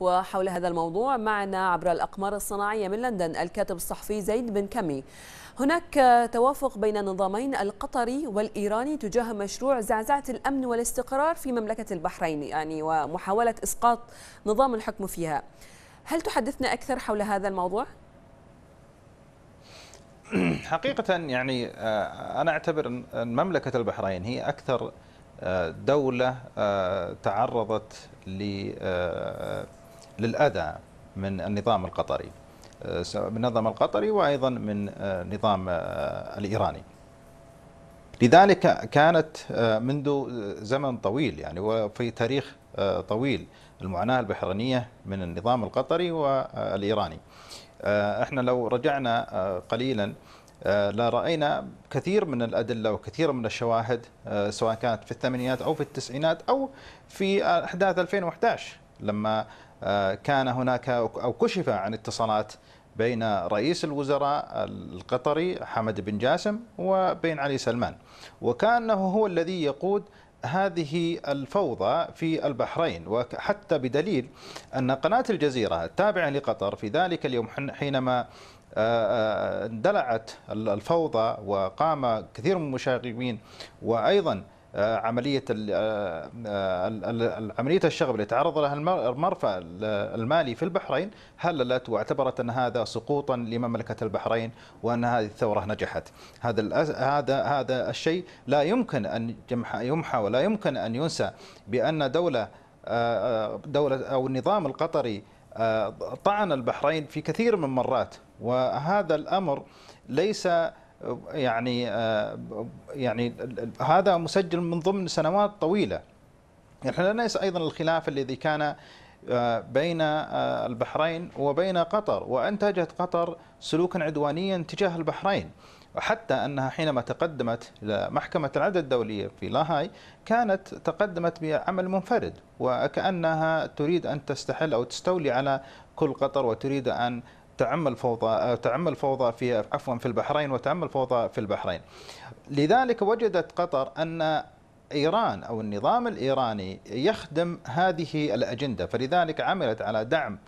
وحول هذا الموضوع معنا عبر الأقمار الصناعية من لندن الكاتب الصحفي زيد بن كمي هناك توافق بين النظامين القطري والإيراني تجاه مشروع زعزعة الأمن والاستقرار في مملكة البحرين يعني ومحاولة إسقاط نظام الحكم فيها هل تحدثنا أكثر حول هذا الموضوع؟ حقيقة يعني آه، أنا أعتبر أن مملكة البحرين هي أكثر آه، دولة آه، تعرضت ل للأذى من النظام القطري أه، من النظام القطري وأيضا من النظام أه، أه، الإيراني لذلك كانت منذ زمن طويل يعني وفي تاريخ طويل المعاناة البحرينية من النظام القطري والإيراني احنا لو رجعنا قليلا لرأينا كثير من الأدلة وكثير من الشواهد سواء كانت في الثمانينات أو في التسعينات أو في أحداث 2011 لما آه، كان هناك أو كشف عن اتصالات بين رئيس الوزراء القطري حمد بن جاسم وبين علي سلمان وكانه هو الذي يقود هذه الفوضى في البحرين وحتى بدليل أن قناة الجزيرة التابعة لقطر في ذلك اليوم حينما آه، آه، اندلعت الفوضى وقام كثير من المشاغبين وأيضا آه، عمليه آه، آه، عمليه الشغب اللي تعرض لها المرفأ المالي في البحرين هللت واعتبرت ان هذا سقوطا لمملكه البحرين وان هذه الثوره نجحت هذا هذا هذا الشيء لا يمكن ان يمحى ولا يمكن ان ينسى بان دوله دوله او النظام القطري طعن البحرين في كثير من مرات وهذا الامر ليس يعني آه، يعني هذا مسجل من ضمن سنوات طويله احنا ننسى ايضا الخلاف الذي كان آه، بين آه، البحرين وبين قطر وانتجت قطر سلوكا عدوانيا تجاه البحرين حتى انها حينما تقدمت الى محكمه العدل الدوليه في لاهاي كانت تقدمت بعمل منفرد وكانها تريد ان تستحل او تستولي على كل قطر وتريد ان تعم الفوضى آه، تعم الفوضى في عفوا في البحرين وتعم الفوضى في البحرين لذلك وجدت قطر أن إيران أو النظام الإيراني يخدم هذه الأجندة فلذلك عملت على دعم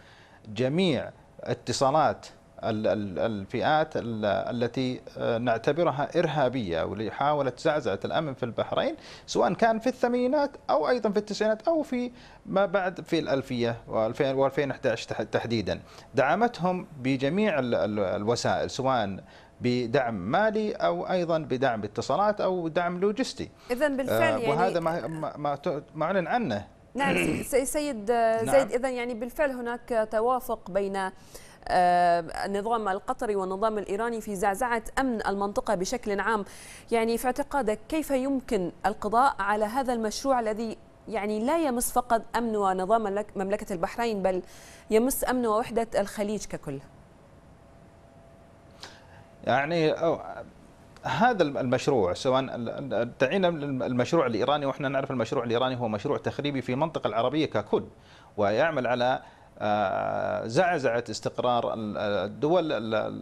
جميع اتصالات الفئات التي آه، نعتبرها إرهابية واللي حاولت زعزعة الأمن في البحرين سواء كان في الثمانينات أو أيضا في التسعينات أو في ما بعد في الألفية و2011 تحديدا دعمتهم بجميع الوسائل سواء بدعم مالي او ايضا بدعم اتصالات او دعم لوجستي. اذا بالفعل آه، يعني وهذا ما ما معلن عنه. نعم سيد آه، نعم. زيد نعم. اذا يعني بالفعل هناك توافق بين النظام آه، القطري والنظام الإيراني في زعزعة أمن المنطقة بشكل عام يعني في اعتقادك كيف يمكن القضاء على هذا المشروع الذي يعني لا يمس فقط أمن ونظام مملكة البحرين بل يمس أمن ووحدة الخليج ككل يعني هذا المشروع سواء دعينا المشروع الايراني واحنا نعرف المشروع الايراني هو مشروع تخريبي في المنطقه العربيه ككل ويعمل على زعزعت استقرار الدول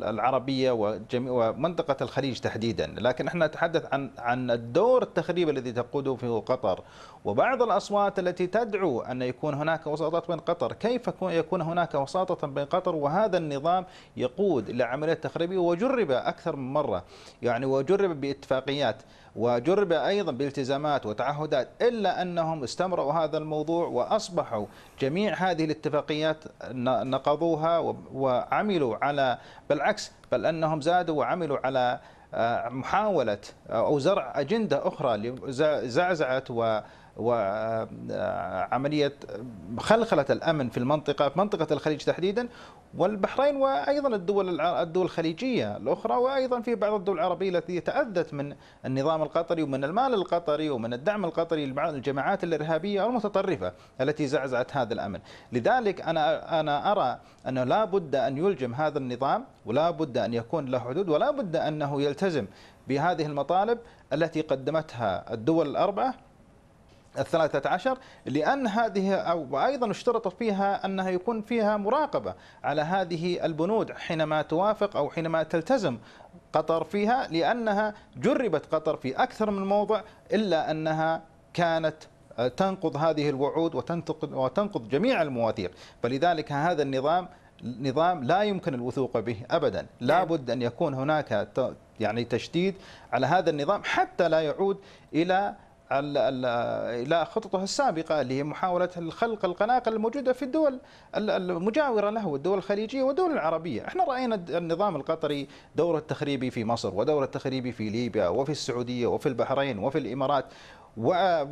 العربية ومنطقة الخليج تحديدا لكن احنا نتحدث عن عن الدور التخريبي الذي تقوده فيه قطر وبعض الأصوات التي تدعو أن يكون هناك وساطات بين قطر كيف يكون هناك وساطة بين قطر وهذا النظام يقود إلى عملية تخريبية وجرب أكثر من مرة يعني وجرب باتفاقيات وجرب أيضا بالتزامات وتعهدات إلا أنهم استمروا هذا الموضوع وأصبحوا جميع هذه الاتفاقيات نقضوها وعملوا على بالعكس بل أنهم زادوا وعملوا على آه، محاولة آه، أو زرع أجندة أخرى لزعزعة و وعملية خلخلة الأمن في المنطقة في منطقة الخليج تحديدا والبحرين وأيضا الدول الدول الخليجية الأخرى وأيضا في بعض الدول العربية التي تأذت من النظام القطري ومن المال القطري ومن الدعم القطري للجماعات الإرهابية المتطرفة التي زعزعت هذا الأمن لذلك أنا أنا أرى أنه لا بد أن يلجم هذا النظام ولا بد أن يكون له حدود ولا بد أنه يلتزم بهذه المطالب التي قدمتها الدول الأربعة الثلاثة عشر لأن هذه أو أيضا اشترط فيها أنها يكون فيها مراقبة على هذه البنود حينما توافق أو حينما تلتزم قطر فيها لأنها جربت قطر في أكثر من موضع إلا أنها كانت آه، تنقض هذه الوعود وتنقض وتنقض جميع المواثيق فلذلك هذا النظام نظام لا يمكن الوثوق به ابدا لابد نعم. ان يكون هناك يعني تشديد على هذا النظام حتى لا يعود الى الى خططها السابقه لمحاوله خلق القناقل الموجوده في الدول المجاوره له والدول الخليجيه والدول العربيه، احنا راينا النظام القطري دوره التخريبي في مصر ودوره التخريبي في ليبيا وفي السعوديه وفي البحرين وفي الامارات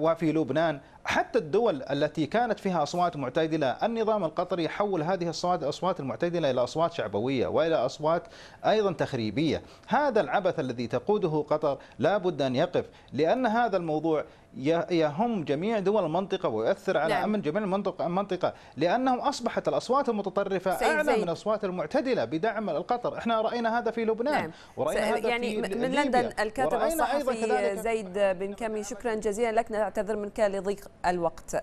وفي لبنان حتى الدول التي كانت فيها أصوات معتدلة النظام القطري يحول هذه الأصوات الأصوات المعتدلة إلى أصوات شعبوية وإلى أصوات أيضا تخريبية هذا العبث الذي تقوده قطر لا بد أن يقف لأن هذا الموضوع يهم جميع دول المنطقة ويؤثر على نعم. أمن جميع المنطقة, المنطقة لأنه أصبحت الأصوات المتطرفة أعلى من الأصوات المعتدلة بدعم القطر احنا رأينا هذا في لبنان نعم. ورأينا هذا يعني في من ليبيا. لندن الكاتب الصحفي زيد بن كمي شكرا جزيلا لك نعتذر منك لضيق الوقت